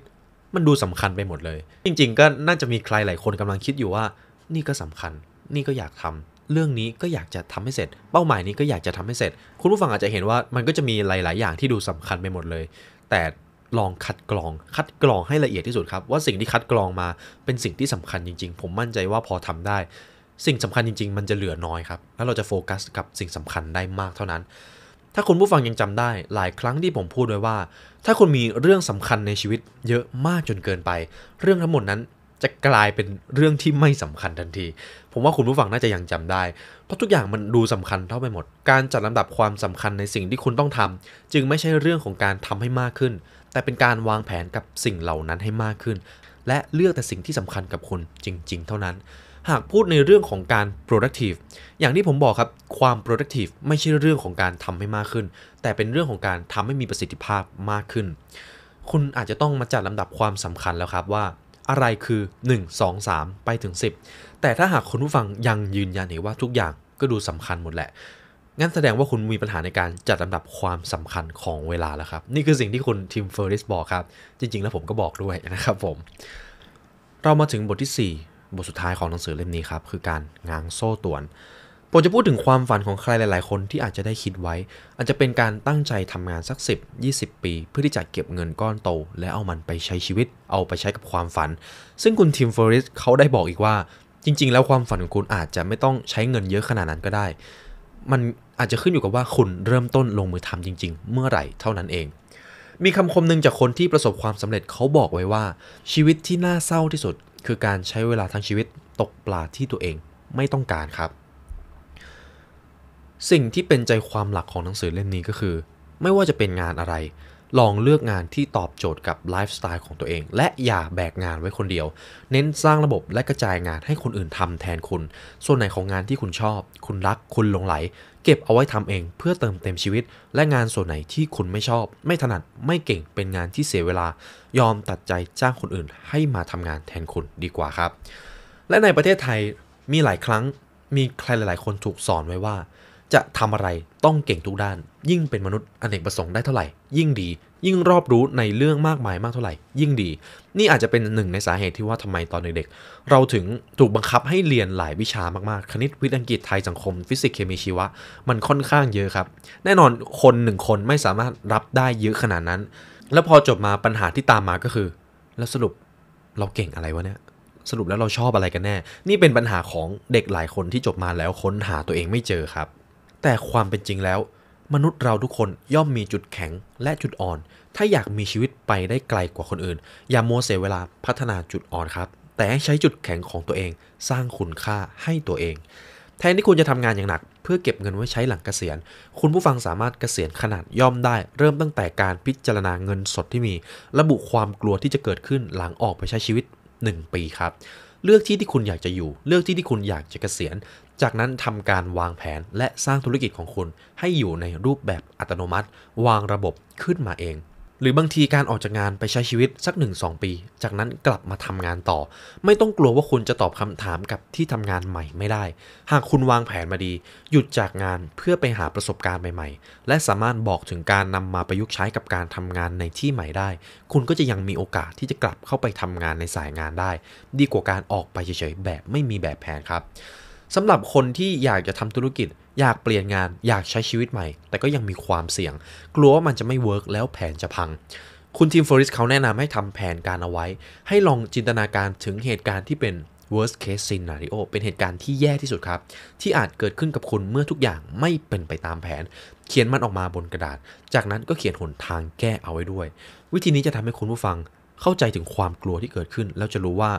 มันดูสำคัญไปหมดเลย จริงๆ ก็น่าจะมีใครหลายคนกำลังคิดอยู่ว่า นี่ก็สำคัญ นี่ก็อยากทำเรื่องนี้ก็อยากจะทำให้เสร็จ เป้าหมายนี้ก็อยากจะทำให้เสร็จ คุณผู้ฟังอาจจะเห็นว่ามันก็จะมีหลาย ๆ อย่างที่ดูสำคัญไปหมดเลย แต่ลองคัดกรอง คัดกรองให้ละเอียดที่สุดครับ ว่าสิ่งที่คัดกรองมาเป็นสิ่งที่สำคัญจริง ๆ ผมมั่นใจว่าพอทำได้ สิ่งสำคัญจริง ๆ มันจะเหลือน้อยครับแล้วเราจะโฟกัสกับสิ่งสำคัญได้มากเท่านั้น ถ้าคุณผู้ฟังยังจำได้ หลายครั้งที่ผมพูดไว้ว่า ถ้าคุณมีเรื่องสำคัญในชีวิต เยอะมากจนเกินไป เรื่องทั้งหมดนั้นจะกลายเป็นเรื่องที่ไม่สำคัญทันที ผมว่าคุณผู้ฟังน่าจะยังจำได้ เพราะทุกอย่างมันดูสำคัญเท่าไปหมด การจัดลำดับความสำคัญในสิ่งที่คุณต้องทำ จึงไม่ใช่เรื่องของการทำให้มากขึ้น แต่เป็นการวางแผนกับสิ่งเหล่านั้นให้มากขึ้น และเลือกแต่สิ่งที่สำคัญกับคุณจริงๆ เท่านั้น หากพูดในเรื่องของการ productive อย่างที่ผมบอกครับ ความ productive ไม่ใช่เรื่องของการทำให้มากขึ้น แต่เป็นเรื่องของการทำให้มีประสิทธิภาพมากขึ้น คุณอาจจะต้องมาจัดลำดับความสำคัญแล้วครับว่าอะไรคือ 1 2 3 ไปถึง 10 แต่ถ้าหากคุณผู้ฟังยังยืนยันเห็นว่าทุกอย่างก็ดูสำคัญหมดแหละ งั้นแสดงว่าคุณมีปัญหาในการจัดลำดับความสำคัญของเวลาแล้วครับ นี่คือสิ่งที่คุณทิมเฟอร์ริสบอกครับ จริงๆ แล้วผมก็บอกด้วยนะครับผม เรามาถึงบทที่ 4 บทสุดท้ายของหนังสือเล่มนี้ครับ คือการง้างโซ่ตวนผมจะพูดถึงความฝันของใครหลายๆ คนที่อาจจะได้คิดไว้ อาจจะเป็นการตั้งใจทำงานสัก 10 20 ปี เพื่อที่จะเก็บเงินก้อนโตและเอามันไปใช้ชีวิต เอาไปใช้กับความฝัน ซึ่งคุณทิมฟอริสเขาได้บอกอีกว่า จริงๆ แล้วความฝันของคุณอาจจะไม่ต้องใช้เงินเยอะขนาดนั้นก็ได้ มันอาจจะขึ้นอยู่กับว่าคุณเริ่มต้นลงมือทำจริง ๆ เมื่อไหร่ เท่านั้นเอง มีคำคมหนึ่งจากคนที่ประสบความสำเร็จเขาบอกไว้ว่า ชีวิตที่น่าเศร้าที่สุด คือการใช้เวลาทั้งชีวิตตกปลาที่ตัวเองไม่ต้องการครับสิ่งที่เป็นใจความหลักของหนังสือเล่มนี้ก็คือ ไม่ว่าจะเป็นงานอะไร ลองเลือกงานที่ตอบโจทย์กับไลฟ์สไตล์ของตัวเอง และอย่าแบกงานไว้คนเดียว เน้นสร้างระบบและกระจายงานให้คนอื่นทำแทนคุณ ส่วนไหนของงานที่คุณชอบ คุณรักคุณหลงไหล เก็บเอาไว้ทำเองเพื่อเติมเต็มชีวิต และงานส่วนไหนที่คุณไม่ชอบ ไม่ถนัดไม่เก่งเป็นงานที่เสียเวลา ยอมตัดใจจ้างคนอื่น ให้มาทำงานแทนคุณดีกว่าครับ และในประเทศไทยมีหลายครั้งมีใครหลาย ๆ คนถูกสอนไว้ว่าจะทำอะไรต้องเก่งทุกด้าน ยิ่งเป็นมนุษย์อเนกประสงค์ได้เท่าไหร่ ยิ่งดี ยิ่งรอบรู้ในเรื่องมากมายมากเท่าไหร่ ยิ่งดี นี่อาจจะเป็นหนึ่งในสาเหตุที่ว่าทำไมตอนเด็กๆเราถึงถูกบังคับให้เรียนหลายวิชามากๆ คณิตวิทย์อังกฤษไทยสังคม ฟิสิกส์เคมีชีวะมันค่อนข้างเยอะครับ แน่นอนคนหนึ่งคนไม่สามารถรับได้เยอะขนาดนั้น แล้วพอจบมาปัญหาที่ตามมาก็คือ แล้วสรุปเราเก่งอะไรวะเนี่ยสรุปแล้วเราชอบอะไรกันแน่นี่เป็นปัญหาของเด็กหลายคนที่จบมาแล้วค้นหาตัวเองไม่เจอครับแต่ความเป็นจริงแล้ว มนุษย์เราทุกคนย่อมมีจุดแข็งและจุดอ่อน ถ้าอยากมีชีวิตไปได้ไกลกว่าคนอื่น อย่ามัวเสียเวลาพัฒนาจุดอ่อนครับ แต่ให้ใช้จุดแข็งของตัวเองสร้างคุณค่าให้ตัวเอง แทนที่คุณจะทำงานอย่างหนัก เพื่อเก็บเงินไว้ใช้หลังเกษียณ คุณผู้ฟังสามารถเกษียณขนาดย่อมได้ เริ่มตั้งแต่การพิจารณาเงินสดที่มี ระบุความกลัวที่จะเกิดขึ้นหลังออกไปใช้ชีวิต 1 ปีครับเลือกที่ที่คุณอยากจะอยู่ เลือกที่ที่คุณอยากจะเกษียณ จากนั้นทำการวางแผน และสร้างธุรกิจของคุณให้อยู่ในรูปแบบอัตโนมัติ วางระบบขึ้นมาเองหรือบางทีการออกจากงานไปใช้ชีวิตสัก 1-2 ปี จากนั้นกลับมาทำงานต่อ ไม่ต้องกลัวว่าคุณจะตอบคำถามกับที่ทำงานใหม่ไม่ได้ หากคุณวางแผนมาดี หยุดจากงานเพื่อไปหาประสบการณ์ใหม่ๆ และสามารถบอกถึงการนำมาประยุกต์ใช้กับการทำงานในที่ใหม่ได้ คุณก็จะยังมีโอกาสที่จะกลับเข้าไปทำงานในสายงานได้ ดีกว่าการออกไปเฉยๆ แบบไม่มีแบบแผนครับสำหรับคนที่อยากจะทำธุรกิจ อยากเปลี่ยนงาน อยากใช้ชีวิตใหม่ แต่ก็ยังมีความเสี่ยง กลัวว่ามันจะไม่เวิร์กแล้วแผนจะพัง คุณทีมฟอริสเขาแนะนำให้ทำแผนการเอาไว้ ให้ลองจินตนาการถึงเหตุการณ์ที่เป็น worst case scenario เป็นเหตุการณ์ที่แย่ที่สุดครับ ที่อาจเกิดขึ้นกับคุณเมื่อทุกอย่างไม่เป็นไปตามแผนเขียนมันออกมาบนกระดาษ จากนั้นก็เขียนหนทางแก้เอาไว้ด้วย วิธีนี้จะทำให้คุณผู้ฟัง เข้าใจถึงความกลัวที่เกิดขึ้น แล้วจะรู้ว่า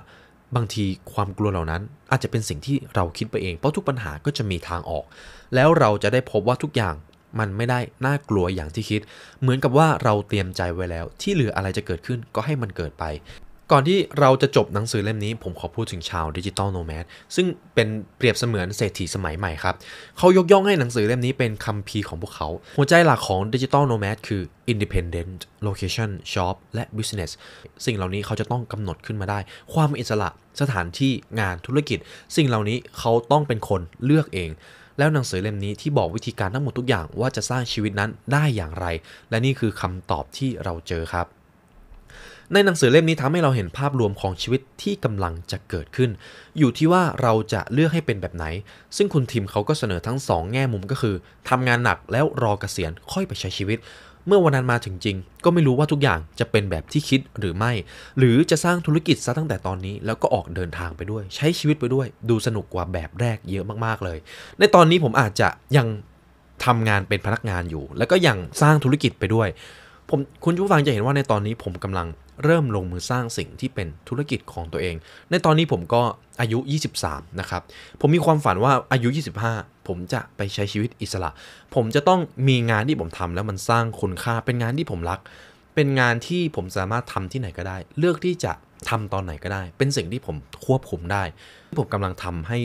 บางทีความกลัวเหล่านั้นอาจจะเป็นสิ่งที่เราคิดไปเอง เพราะทุกปัญหาก็จะมีทางออก แล้วเราจะได้พบว่าทุกอย่าง มันไม่ได้น่ากลัวอย่างที่คิด เหมือนกับว่าเราเตรียมใจไว้แล้ว ที่เหลืออะไรจะเกิดขึ้นก็ให้มันเกิดไปก่อนที่เราจะจบหนังสือเล่มนี้ ผมขอพูดถึงชาวดิจิตอลโนแมดซึ่งเป็นเปรียบเสมือนเศรษฐีสมัยใหม่ครับ เขายกย่องให้หนังสือเล่มนี้เป็นคัมภีร์ของพวกเขา หัวใจหลักของดิจิตอลโนแมดคือ Independent Location Shop และ Business สิ่งเหล่านี้เขาจะต้องกำหนดขึ้นมาได้ ความอิสระสถานที่งานธุรกิจ สิ่งเหล่านี้เขาต้องเป็นคนเลือกเอง แล้วหนังสือเล่มนี้ที่บอกวิธีการทั้งหมดทุกอย่างว่าจะสร้างชีวิตนั้นได้อย่างไร และนี่คือคำตอบที่เราเจอครับในหนังสือเล่มนี้ทำให้เราเห็นภาพรวมของชีวิตที่กำลังจะเกิดขึ้น อยู่ที่ว่าเราจะเลือกให้เป็นแบบไหน ซึ่งคุณทีมเขาก็เสนอทั้ง2แง่มุมก็คือ ทำงานหนักแล้วรอเกษียณค่อยไปใช้ชีวิต เมื่อวันนั้นมาถึงจริงก็ไม่รู้ว่าทุกอย่างจะเป็นแบบที่คิดหรือไม่ หรือจะสร้างธุรกิจซะตั้งแต่ตอนนี้ แล้วก็ออกเดินทางไปด้วย ใช้ชีวิตไปด้วย ดูสนุกกว่าแบบแรกเยอะมากๆเลย ในตอนนี้ผมอาจจะยังทำงานเป็นพนักงานอยู่ แล้วก็ยังสร้างธุรกิจไปด้วยผมคุณผู้ฟังจะเห็นว่าในตอนนี้ผมกำลังเริ่มลงมือสร้างสิ่งที่เป็นธุรกิจของตัวเอง ในตอนนี้ผมก็อายุ 23 นะครับ ผมมีความฝันว่าอายุ 25 ผมจะไปใช้ชีวิตอิสระ ผมจะต้องมีงานที่ผมทำแล้วมันสร้างคุณค่า เป็นงานที่ผมรัก เป็นงานที่ผมสามารถทำที่ไหนก็ได้ เลือกที่จะทำตอนไหนก็ได้ เป็นสิ่งที่ผมควบคุมได้ที่ผมกำลังทำให้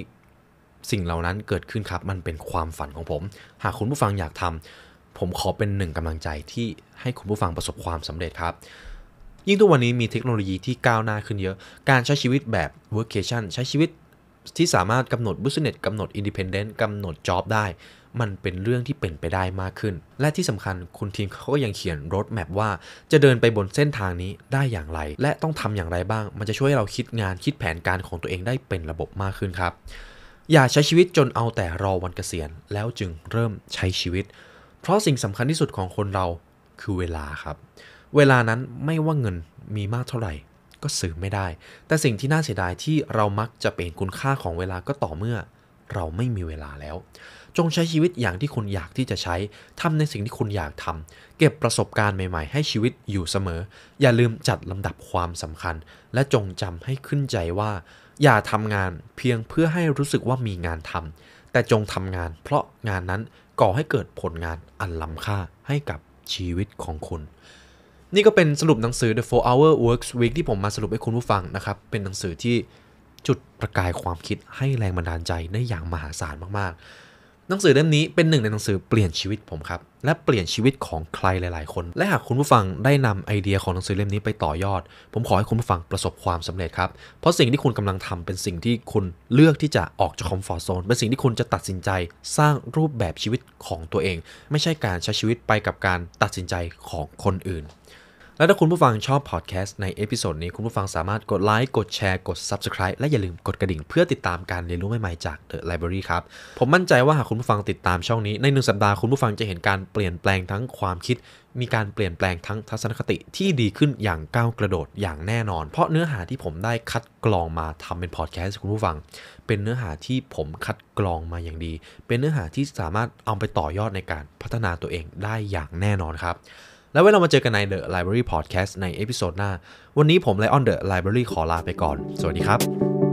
สิ่งเหล่านั้นเกิดขึ้นครับ มันเป็นความฝันของผม หากคุณผู้ฟังอยากทำผมขอเป็นหนึ่งกำลังใจที่ให้คุณผู้ฟังประสบความสำเร็จครับ ยิ่งทุกวันนี้มีเทคโนโลยีที่ก้าวหน้าขึ้นเยอะ การใช้ชีวิตแบบ workation ใช้ชีวิตที่สามารถกำหนด business กำหนด independent กำหนด job ได้ มันเป็นเรื่องที่เป็นไปได้มากขึ้น และที่สำคัญคุณทีมเขาก็ยังเขียนรถแมพว่า จะเดินไปบนเส้นทางนี้ได้อย่างไร และต้องทำอย่างไรบ้าง มันจะช่วยเราคิดงานคิดแผนการของตัวเองได้เป็นระบบมากขึ้นครับ อย่าใช้ชีวิตจนเอาแต่รอวันเกษียณ แล้วจึงเริ่มใช้ชีวิตเพราะสิ่งสำคัญที่สุดของคนเราคือเวลาครับ เวลานั้นไม่ว่าเงินมีมากเท่าไหร่ ก็ซื้อไม่ได้ แต่สิ่งที่น่าเสียดายที่เรามักจะเป็นคุณค่าของเวลา ก็ต่อเมื่อ เราไม่มีเวลาแล้ว จงใช้ชีวิตอย่างที่คุณอยากที่จะใช้ ทำในสิ่งที่คุณอยากทำ เก็บประสบการณ์ใหม่ ๆ ให้ชีวิตอยู่เสมอ อย่าลืมจัดลำดับความสำคัญ และจงจำให้ขึ้นใจว่า อย่าทำงานเพียงเพื่อให้รู้สึกว่ามีงานทำ แต่จงทำงานเพราะงานนั้นก่อให้เกิดผลงานอันล้ำค่าให้กับชีวิตของคุณ นี่ก็เป็นสรุปหนังสือ The 4 Hour Works Week ที่ผมมาสรุปให้คุณผู้ฟังนะครับ เป็นหนังสือที่จุดประกายความคิดให้แรงบันดาลใจได้อย่างมหาศาลมาก ๆหนังสือเล่มนี้เป็นหนึ่งในหนังสือเปลี่ยนชีวิตผมครับ และเปลี่ยนชีวิตของใครหลายๆ คน และหากคุณผู้ฟังได้นำไอเดียของหนังสือเล่มนี้ไปต่อยอด ผมขอให้คุณผู้ฟังประสบความสำเร็จครับเพราะสิ่งที่คุณกำลังทำเป็นสิ่งที่คุณเลือกที่จะออกจากคอมฟอร์ทโซนเป็นสิ่งที่คุณจะตัดสินใจสร้างรูปแบบชีวิตของตัวเองไม่ใช่การใช้ชีวิตไปกับการตัดสินใจของคนอื่นและถ้าคุณผู้ฟังชอบพอดแคสต์ในเอพิโซดนี้คุณผู้ฟังสามารถกดไลค์กดแชร์กด Subscribe และอย่าลืมกดกระดิ่งเพื่อติดตามการเรียนรู้ใหม่ๆจาก The Library ครับ ผมมั่นใจว่าหากคุณผู้ฟังติดตามช่องนี้ในหนึ่งสัปดาห์คุณผู้ฟังจะเห็นการเปลี่ยนแปลงทั้งความคิด มีการเปลี่ยนแปลงทั้งทัศนคติที่ดีขึ้นอย่างก้าวกระโดดอย่างแน่นอน เพราะเนื้อหาที่ผมได้คัดกรองมาทำเป็นพอดแคสต์คุณผู้ฟัง เป็นเนื้อหาที่ผมคัดกรองมาอย่างดี เป็นเนื้อหาที่สามารถเอาไปต่อยอดในการพัฒนาตัวเองได้อย่างแน่นอนครับแล้วไว้เรามาเจอกันใน The Library Podcast ในเอพิโซดหน้า วันนี้ผมไลออน The Library ขอลาไปก่อน สวัสดีครับ